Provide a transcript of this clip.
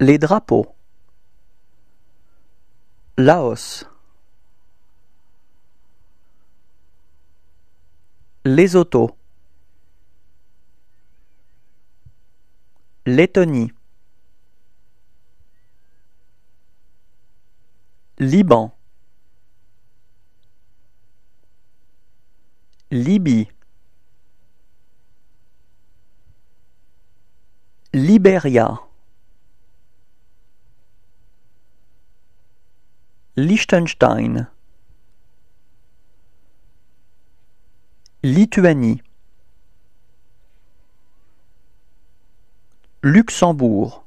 Les drapeaux Laos Lesotho Lettonie Liban Libye Libéria Liechtenstein Lituanie Luxembourg